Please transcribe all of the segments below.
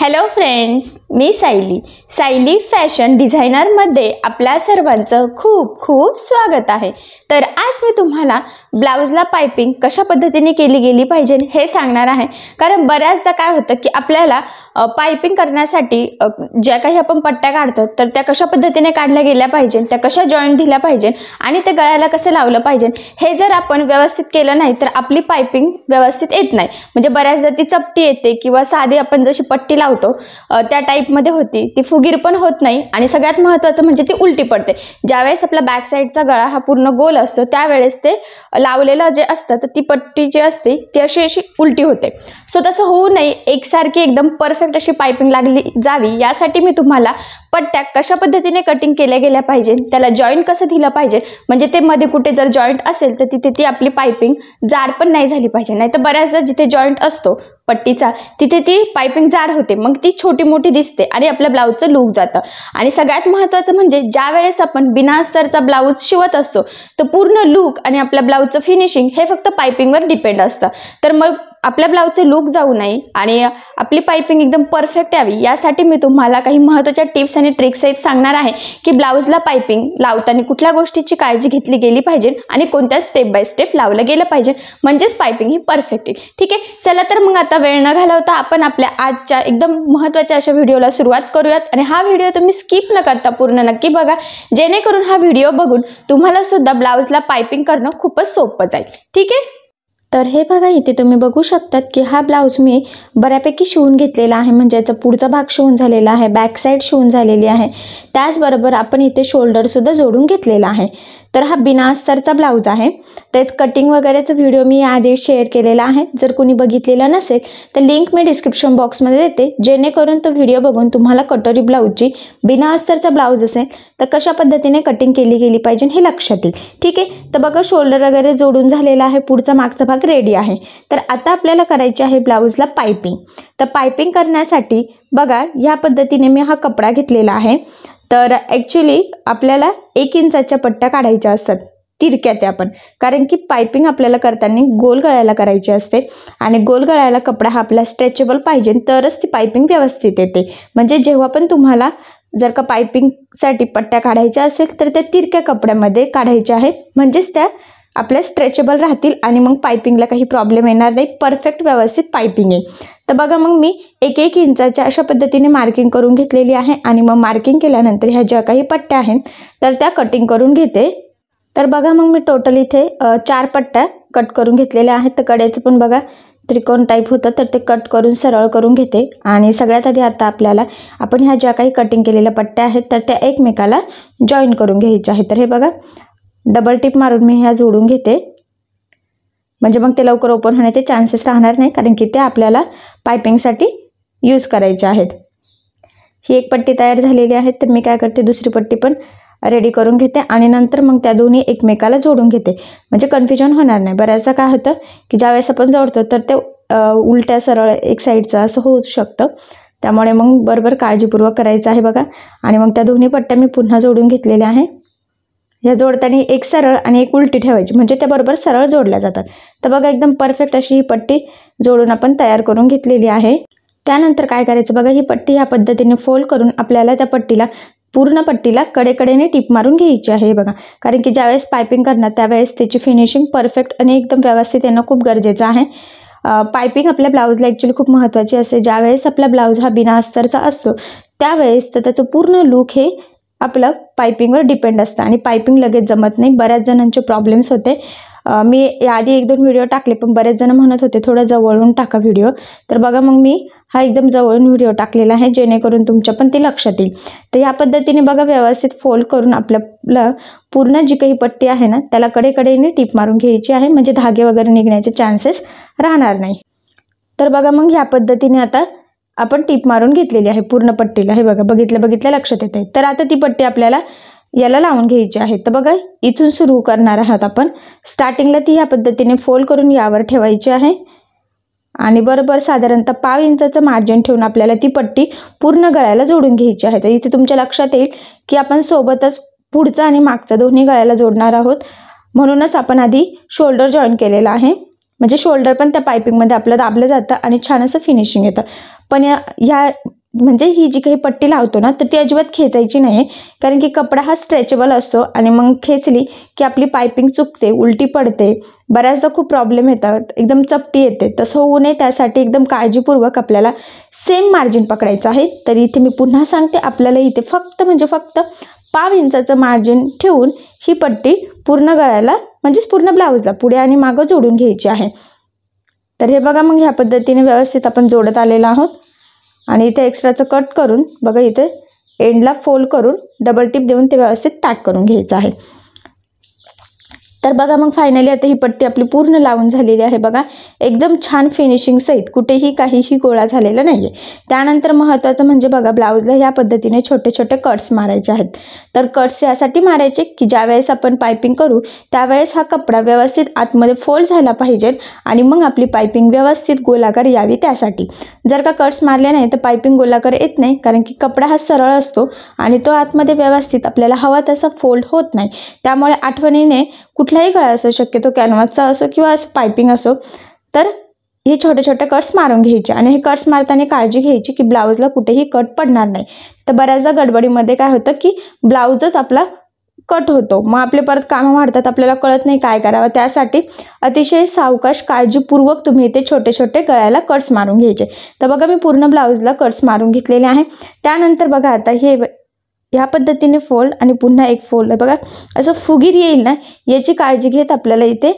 hello friends मी Sayali Sayali fashion डिझायनरमध्ये आपल्या सर्वांचं खूप खूप स्वागत आहे तर आज मी तुम्हाला ब्लाऊजला पायपिंग कशा पद्धतीने केली गेली पाहिजे हे सांगणार आहे कारण बऱ्याचदा काय होतं की आपल्याला पायपिंग करण्यासाठी ज्या काही आपण पट्ट्या काढतो तर त्या कशा पद्धतीने काढल्या गेल्या पाहिजे त्या कशा जॉईंट दिल्या पाहिजे आणि ते गळ्याला कसं लावलं पाहिजे हे जर आपण व्यवस्थित केलं नाही तर आपली पायपिंग व्यवस्थित येत नाही म्हणजे बऱ्याचदा ती चपटी येते किंवा साधी आपण जशी पट्टी लावतो त्या टाईप टाईपमध्ये होती ती फुगीर पण होत नाही आणि सगळ्यात महत्त्वाचं म्हणजे ती उलटी पडते ज्यावेळेस आपला बॅक साईडचा गळा हा पूर्ण गोल असतो त्यावेळेस ते लावलेलं जे असतं तर ती पट्टी जी असते ती अशी अशी उलटी होते सो तसं होऊ नये एकसारखी एकदम परफेक्ट अशी पायपिंग लागली जावी यासाठी मी तुम्हाला पट्ट्या कशा पद्धतीने कटिंग केल्या गेल्या पाहिजे त्याला जॉईंट कसं दिलं पाहिजे म्हणजे ते मध्ये कुठे जर जॉईंट असेल तर तिथे ती आपली पायपिंग जाड पण नाही झाली पाहिजे नाही तर बऱ्याचदा जिथे जॉईंट असतो पट्टीचा तिथे ती पायपिंग जाड होते मग ती छोटी मोठी दिसते आणि आपल्या ब्लाऊजचं लूक जातं आणि सगळ्यात महत्त्वाचं म्हणजे ज्या वेळेस आपण बिनास्तरचा ब्लाऊज शिवत असतो तर पूर्ण लूक आणि आपल्या ब्लाऊजचं फिनिशिंग हे फक्त पायपिंगवर डिपेंड असतं तर मग आपल्या ब्लाऊजचे लुक जाऊ नये आणि आपली पायपिंग एकदम परफेक्ट यावी यासाठी मी तुम्हाला काही महत्त्वाच्या टिप्स आणि ट्रिक्स आहेत सांगणार आहे की ब्लाऊजला पायपिंग लावताना कुठल्या गोष्टीची काळजी घेतली गेली पाहिजे आणि कोणत्या स्टेप बाय स्टेप लावलं गेलं पाहिजे म्हणजेच पायपिंग ही परफेक्ट येईल ठीक आहे चला तर मग आता वेळ न घालवता आपण आपल्या आजच्या एकदम महत्त्वाच्या अशा व्हिडिओला सुरुवात करूयात आणि हा व्हिडिओ तुम्ही स्किप न करता पूर्ण नक्की बघा जेणेकरून हा व्हिडिओ बघून तुम्हाला सुद्धा ब्लाऊजला पायपिंग करणं खूपच सोपं जाईल ठीक आहे तर हे बघा इथे तुम्ही बघू शकतात की हा ब्लाऊज मी बऱ्यापैकी शिवून घेतलेला आहे म्हणजे याचा पुढचा भाग शिवून झालेला आहे बॅक साईड शिवून झालेली आहे त्याचबरोबर आपण इथे शोल्डरसुद्धा जोडून घेतलेला आहे तर हा बिना अस्तरचा ब्लाऊज आहे तेच कटिंग वगैरेचा व्हिडिओ मी आधी शेअर केलेला आहे जर कुणी बघितलेला नसेल तर लिंक मी डिस्क्रिप्शन बॉक्समध्ये देते जेणेकरून तो व्हिडिओ बघून तुम्हाला कटोरी ब्लाऊजची बिना अस्तरचा ब्लाऊज असेल तर कशा पद्धतीने कटिंग केली गेली पाहिजे हे लक्षात येईल ठीक आहे तर बघा शोल्डर वगैरे जोडून झालेला आहे पुढचा मागचा भाग रेडी आहे तर आता आपल्याला करायची आहे ब्लाऊजला पायपिंग तर पायपिंग करण्यासाठी बघा ह्या पद्धतीने मी हा कपडा घेतलेला आहे तर ॲक्च्युली आपल्याला एक इंचाच्या पट्ट्या काढायच्या असतात तिरक्या त्या पण कारण की पायपिंग आपल्याला करताना गोल गळायला करायची असते आणि गोल गळायला कपडा हा आपला स्ट्रेचेबल पाहिजे तरच ती पायपिंग व्यवस्थित येते म्हणजे जेव्हा पण तुम्हाला जर का पायपिंगसाठी पट्ट्या काढायच्या असेल तर त्या तिरक्या कपड्यामध्ये काढायच्या आहेत म्हणजेच त्या आपल्या स्ट्रेचेबल राहतील आणि मग पायपिंगला काही प्रॉब्लेम येणार नाही परफेक्ट व्यवस्थित पायपिंग आहे तर बघा मग मी एक एक इंचाच्या अशा पद्धतीने मार्किंग करून घेतलेली आहे आणि मग मार्किंग केल्यानंतर ह्या ज्या काही पट्ट्या आहेत तर त्या कटिंग करून घेते तर बघा मग मी टोटल इथे चार पट्ट्या कट करून घेतलेल्या आहेत तर कड्याचं पण बघा त्रिकोण टाईप होतं तर ते कट करून सरळ करून घेते आणि सगळ्यात आधी आता आपल्याला आपण ह्या ज्या काही कटिंग केलेल्या पट्ट्या आहेत तर त्या एकमेकाला जॉईन करून घ्यायच्या आहेत तर हे बघा डबल टिप मारून मी ह्या जोडून घेते म्हणजे मग ते लवकर ओपन होण्याचे चान्सेस राहणार नाही कारण की ते आपल्याला पायपिंगसाठी यूज करायचे आहेत ही एक पट्टी तयार झालेली आहे तर मी काय करते दुसरी पट्टी पण रेडी करून घेते आणि नंतर मग त्या दोन्ही एकमेकाला जोडून घेते म्हणजे कन्फ्युजन होणार नाही बऱ्याचदा काय होतं की ज्यावेळेस आपण जोडतो तर ते उलट्या सरळ एक साईडचं असं होऊ शकतं त्यामुळे मग बरोबर काळजीपूर्वक करायचं आहे बघा आणि मग त्या दोन्ही पट्ट्या मी पुन्हा जोडून घेतलेल्या आहे या जोडताना एक सरळ आणि एक उलटी ठेवायची म्हणजे त्याबरोबर सरळ जोडल्या जातात तर बघा एकदम परफेक्ट अशी ही पट्टी जोडून आपण तयार करून घेतलेली आहे त्यानंतर काय करायचं बघा ही पट्टी ह्या पद्धतीने फोल्ड करून आपल्याला त्या पट्टीला पूर्ण पट्टीला कडेकडेने टिप मारून घ्यायची आहे बघा कारण की ज्यावेळेस पायपिंग करणार त्यावेळेस त्याची फिनिशिंग परफेक्ट आणि एकदम व्यवस्थित येणं खूप गरजेचं आहे पायपिंग आपल्या ब्लाऊजला ॲक्च्युली खूप महत्त्वाची असते ज्यावेळेस आपला ब्लाऊज हा बिना अस्तरचा असतो त्यावेळेस तर त्याचं पूर्ण लूक हे आपलं पायपिंगवर डिपेंड असतं आणि पायपिंग लगेच जमत नाही बऱ्याच जणांचे प्रॉब्लेम्स होते मी याआधी एक दोन व्हिडिओ टाकले पण बरेच जण म्हणत होते थोडं जवळून टाका व्हिडिओ तर बघा मग मी हा एकदम जवळून व्हिडिओ टाकलेला आहे जेणेकरून तुमच्या पण ते लक्षात येईल तर या पद्धतीने बघा व्यवस्थित फोल्ड करून आपल्याला पूर्ण जी काही पट्टी आहे ना त्याला कडेकडेने टीप मारून घ्यायची आहे म्हणजे धागे वगैरे निघण्याचे चान्सेस राहणार नाही तर बघा मग ह्या पद्धतीने आता आपण टीप मारून घेतलेली आहे पूर्ण पट्टीला हे बघा बघितलं बघितल्या लक्षात येत आहे तर आता ती पट्टी आपल्याला याला लावून घ्यायची आहे तर बघा इथून सुरू करणार आहात आपण स्टार्टिंगला ती ह्या पद्धतीने फोल्ड करून यावर ठेवायची आहे आणि बरोबर साधारणतः पाव इंचाचं मार्जिन ठेवून आपल्याला ती पट्टी पूर्ण गळ्याला जोडून घ्यायची आहे तर इथे तुमच्या लक्षात येईल की आपण सोबतच पुढचा आणि मागचा दोन्ही गळ्याला जोडणार आहोत म्हणूनच आपण आधी शोल्डर जॉईन केलेला आहे म्हणजे शोल्डर पण त्या पायपिंगमध्ये आपलं दाबलं जातं आणि छान असं फिनिशिंग येतं पण या ह्या म्हणजे ही जी काही पट्टी लावतो ना तर ती अजिबात खेचायची नाही कारण की कपडा हा स्ट्रेचेबल असतो आणि मग खेचली की आपली पायपिंग चुकते उलटी पडते बऱ्याचदा खूप प्रॉब्लेम येतात एकदम चपटी येते तसं होऊ नये त्यासाठी एकदम काळजीपूर्वक आपल्याला सेम मार्जिन पकडायचं आहे तर इथे मी पुन्हा सांगते आपल्याला इथे फक्त म्हणजे फक्त पाव इंचाचं मार्जिन ठेवून ही पट्टी पूर्ण गळ्याला म्हणजेच पूर्ण ब्लाऊजला पुढे आणि मागं जोडून घ्यायची आहे तर हे बघा मग ह्या पद्धतीने व्यवस्थित आपण जोडत आलेलो आहोत आणि इथे एक्स्ट्राचं कट करून बघा इथे एंडला फोल्ड करून डबल टिप देऊन ते व्यवस्थित पॅक करून घ्यायचं आहे तर बघा मग फायनली आता ही पट्टी आपली पूर्ण लावून झालेली आहे बघा एकदम छान फिनिशिंग सहित कुठेही काहीही गोळा झालेला नाही आहे त्यानंतर महत्त्वाचं म्हणजे बघा ब्लाऊजला ह्या पद्धतीने छोटे छोटे कट्स मारायचे आहेत तर कट्स यासाठी मारायचे की ज्यावेळेस आपण पायपिंग करू त्यावेळेस हा कपडा व्यवस्थित आतमध्ये फोल्ड झाला पाहिजे आणि मग आपली पायपिंग व्यवस्थित गोलाकार यावी त्यासाठी जर का कट्स मारले नाही तर पायपिंग गोलाकार येत नाही कारण की कपडा हा सरळ असतो आणि तो आतमध्ये व्यवस्थित आपल्याला हवा तसा फोल्ड होत नाही त्यामुळे आठवणीने कुठलाही कळा असो शक्यतो कॅनव्हासचा असो किंवा असं पायपिंग असो तर हे छोटे छोटे कट्स मारून घ्यायचे आणि हे कट्स मारताना काळजी घ्यायची की ब्लाऊजला कुठेही कट पडणार नाही तर बऱ्याचदा गडबडीमध्ये काय होतं की ब्लाऊजच आपला कट होतो मग आपले परत कामं वाढतात आपल्याला कळत नाही काय करावं त्यासाठी अतिशय सावकाश काळजीपूर्वक तुम्ही ते छोटे छोटे गळ्याला कट्स मारून घ्यायचे तर बघा मी पूर्ण ब्लाऊजला कट्स मारून घेतलेले आहे त्यानंतर बघा आता हे ह्या पद्धतीने फोल्ड आणि पुन्हा एक फोल्ड बघा असं फुगीर येईल ना याची काळजी घेत आपल्याला इथे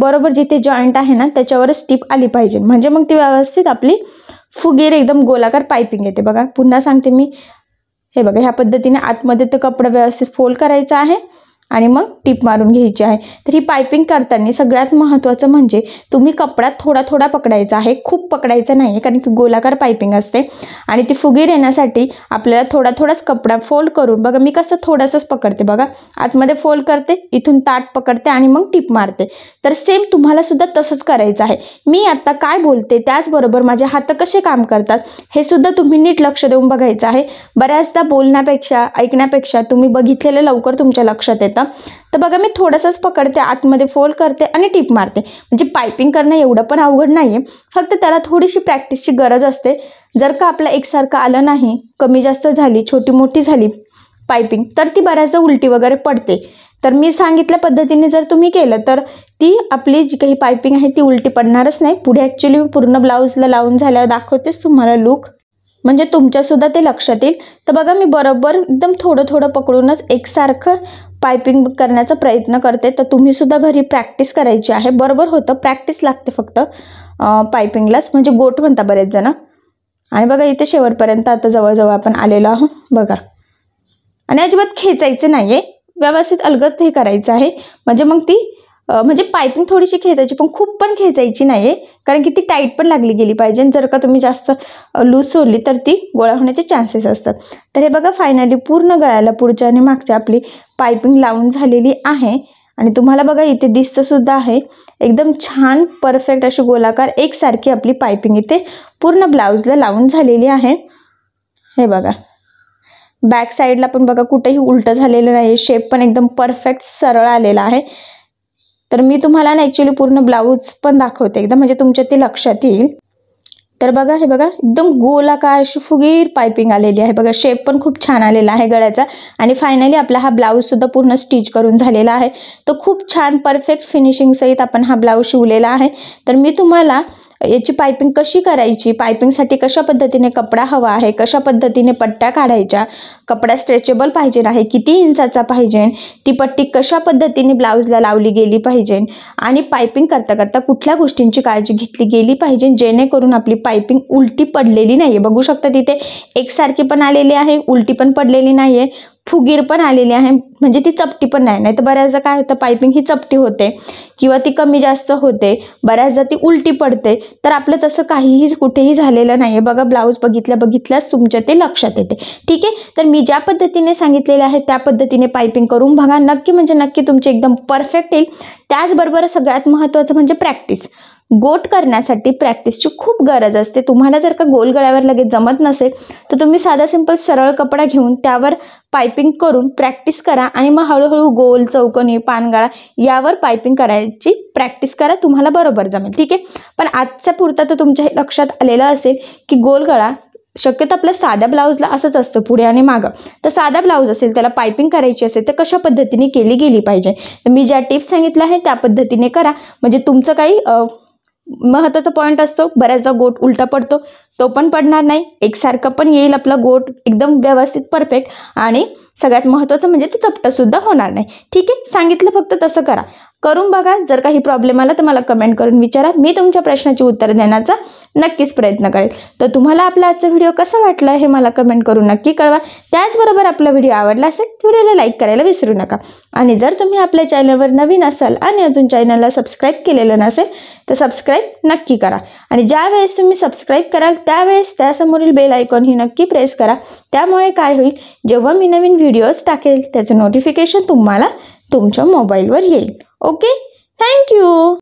बरोबर जिथे जॉईंट आहे ना त्याच्यावरच स्टीप आली पाहिजे म्हणजे मग ती व्यवस्थित आपली फुगीर एकदम गोलाकार पायपिंग येते बघा पुन्हा सांगते मी हे बघा ह्या पद्धतीने आतमध्ये तर कपडा व्यवस्थित फोल्ड करायचा आहे आणि मग टीप मारून घ्यायची आहे तर ही पायपिंग करताना सगळ्यात महत्त्वाचं म्हणजे तुम्ही कपडा थोडा थोडा पकडायचा आहे खूप पकडायचं नाही आहे कारण की गोलाकार पायपिंग असते आणि ती फुगीर येण्यासाठी आपल्याला थोडा थोडाच कपडा फोल्ड करून बघा मी कसं थोडंसंच पकडते बघा आतमध्ये फोल्ड करते इथून ताट पकडते आणि मग टीप मारते तर सेम तुम्हाला सुद्धा तसंच करायचं आहे मी आत्ता काय बोलते त्याचबरोबर माझे हात कसे काम करतात हे सुद्धा तुम्ही नीट लक्ष देऊन बघायचं आहे बऱ्याचदा बोलण्यापेक्षा ऐकण्यापेक्षा तुम्ही बघितलेलं लवकर तुमच्या लक्षात येतं तर बघा मी थोडंसंच पकडते आतमध्ये फोल्ड करते आणि टीप मारते म्हणजे पायपिंग करणं एवढं पण अवघड नाही फक्त त्याला थोडीशी प्रॅक्टिसची गरज असते जर का आपला एकसारखं आलं नाही कमी जास्त झाली छोटी मोठी झाली पायपिंग तर ती बऱ्याचदा उलटी वगैरे पडते तर मी सांगितल्या पद्धतीने जर तुम्ही केलं तर ती आपली जी काही पायपिंग आहे ती उलटी पडणारच नाही पुढे ॲक्च्युली मी पूर्ण ब्लाऊजला लावून झाल्यावर दाखवतेच तुम्हाला लूक म्हणजे तुमच्यासुद्धा ते लक्षात येईल तर बघा मी बरोबर एकदम थोडं थोडं पकडूनच एकसारखं पायपिंग करण्याचा प्रयत्न करते तर सुद्धा घरी प्रॅक्टिस करायची आहे बरोबर होतं प्रॅक्टिस लागते फक्त पायपिंगलाच म्हणजे गोट म्हणता बरेच जण आणि बघा इथे शेवटपर्यंत आता जवळजवळ आपण आलेलो आहोत बघा आणि अजिबात खेचायचं नाही आहे व्यवस्थित अलगत हे करायचं आहे म्हणजे मग ती म्हणजे पायपिंग थोडीशी खेचायची पण खूप पण खेचायची नाही आहे कारण की ती टाईट पण लागली गेली पाहिजे आणि जर का तुम्ही जास्त लूज सोडली तर ती गोळा होण्याचे चान्सेस असतात तर हे बघा फायनली पूर्ण गळ्याला पुढच्या आणि मागच्या आपली पायपिंग लावून झालेली आहे आणि तुम्हाला बघा इथे दिसतंसुद्धा आहे एकदम छान परफेक्ट अशी गोलाकार एकसारखी आपली पायपिंग इथे पूर्ण ब्लाऊजला लावून झालेली आहे हे बघा बॅक साईडला पण बघा कुठेही उलटं झालेलं नाही शेप पण एकदम परफेक्ट सरळ आलेला आहे तर मी तुम्हाला ना ॲक्च्युली पूर्ण ब्लाऊज पण दाखवते एकदम म्हणजे तुमच्या ते लक्षात येईल तर बघा हे बघा एकदम गोलाकार अशी फुगीर पायपिंग आलेली आहे बघा शेप पण खूप छान आलेला आहे गळ्याचा आणि फायनली आपला हा सुद्धा पूर्ण स्टिच करून झालेला आहे तर खूप छान परफेक्ट फिनिशिंग सहित आपण हा ब्लाऊज शिवलेला आहे तर मी तुम्हाला याची पायपिंग कशी करायची पायपिंगसाठी कशा पद्धतीने कपडा हवा आहे कशा पद्धतीने पट्ट्या काढायच्या कपडा स्ट्रेचेबल पाहिजे आहे किती इंचाचा पाहिजे ती पट्टी कशा पद्धतीने ब्लाऊजला लावली गेली पाहिजे आणि पायपिंग करता करता कुठल्या गोष्टींची काळजी घेतली गेली पाहिजे जेणेकरून आपली पायपिंग उलटी पडलेली नाही बघू शकता तिथे एकसारखी पण आलेली आहे उलटी पण पडलेली नाही फुगीर पण आलेली आहे म्हणजे ती चपटी पण नाही नाही तर बऱ्याचदा काय होतं पायपिंग ही चपटी होते किंवा ती कमी जास्त होते बऱ्याचदा ती उलटी पडते तर आपलं तसं काहीही कुठेही झालेलं नाही आहे बघा ब्लाऊज बघितल्या बघितल्याच तुमच्या ते लक्षात येते ठीक आहे तर मी ज्या पद्धतीने सांगितलेलं आहे त्या पद्धतीने पायपिंग करून बघा नक्की म्हणजे नक्की तुमची एकदम परफेक्ट येईल त्याचबरोबर सगळ्यात महत्त्वाचं म्हणजे प्रॅक्टिस गोट करण्यासाठी प्रॅक्टिसची खूप गरज असते तुम्हाला जर का गोल गळ्यावर लगेच जमत नसेल तर तुम्ही साधा सिंपल सरळ कपडा घेऊन त्यावर पायपिंग करून प्रॅक्टिस करा आणि मग हळूहळू गोल चौकणी पानगाळा यावर पायपिंग करायची प्रॅक्टिस करा तुम्हाला बरोबर जमेल ठीक आहे पण आजचा पुरता तर तुमच्या लक्षात आलेलं असेल की गोल गळा शक्यतो आपल्या साध्या ब्लाऊजला असंच असतं पुढे आणि मागं तर साधा ब्लाऊज असेल त्याला पायपिंग करायची असेल तर कशा पद्धतीने केली गेली पाहिजे मी ज्या टिप्स सांगितल्या आहेत त्या पद्धतीने करा म्हणजे तुमचं काही महत्त्वाचा पॉईंट असतो बऱ्याचदा गोट उलटा पडतो तो पण पडणार नाही एकसारखं पण येईल आपला गोट एकदम व्यवस्थित परफेक्ट आणि सगळ्यात महत्त्वाचं म्हणजे ते सुद्धा होणार नाही ठीक आहे सांगितलं फक्त तसं करा करून बघा जर काही प्रॉब्लेम आला तर मला कमेंट करून विचारा मी तुमच्या प्रश्नाची उत्तर देण्याचा नक्कीच प्रयत्न करेल तर तुम्हाला आपला आजचा व्हिडिओ कसा वाटला हे मला कमेंट करून नक्की कळवा त्याचबरोबर आपला व्हिडिओ आवडला असेल व्हिडिओला लाईक करायला विसरू नका आणि जर तुम्ही आपल्या चॅनलवर नवीन असाल आणि अजून चॅनलला सबस्क्राईब केलेलं नसेल तर सबस्क्राईब नक्की करा आणि ज्या वेळेस तुम्ही सबस्क्राईब कराल त्यावेळेस त्यासमोरील बेल आयकॉन ही नक्की प्रेस करा त्यामुळे काय होईल जेव्हा मी नवीन व्हिडिओज टाकेल त्याचं नोटिफिकेशन तुम्हाला तुमच्या मोबाईलवर येईल okay thank you